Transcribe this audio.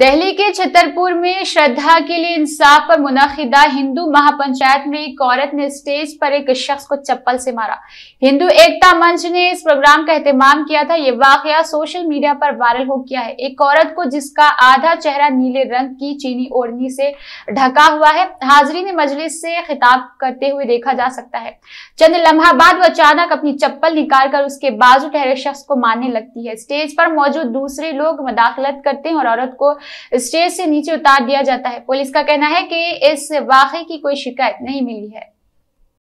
दिल्ली के छतरपुर में श्रद्धा के लिए इंसाफ पर मुनदा हिंदू महापंचायत में एक औरत ने स्टेज पर एक शख्स को चप्पल से मारा हिंदू एकता मंच ने इस प्रोग्राम का अहतमाम किया था यह वाकया सोशल मीडिया पर वायरल हो गया है एक औरत को जिसका आधा चेहरा नीले रंग की चीनी ओढ़नी से ढका हुआ है हाजरी ने मजलिस से खिताब करते हुए देखा जा सकता है चंद लम्हा बाद वह अचानक अपनी चप्पल निकाल कर उसके बाजू ठहरे शख्स को मारने लगती है स्टेज पर मौजूद दूसरे लोग मदाखलत करते हैं और औरत को स्टेज से नीचे उतार दिया जाता है पुलिस का कहना है कि इस वाक़े की कोई शिकायत नहीं मिली है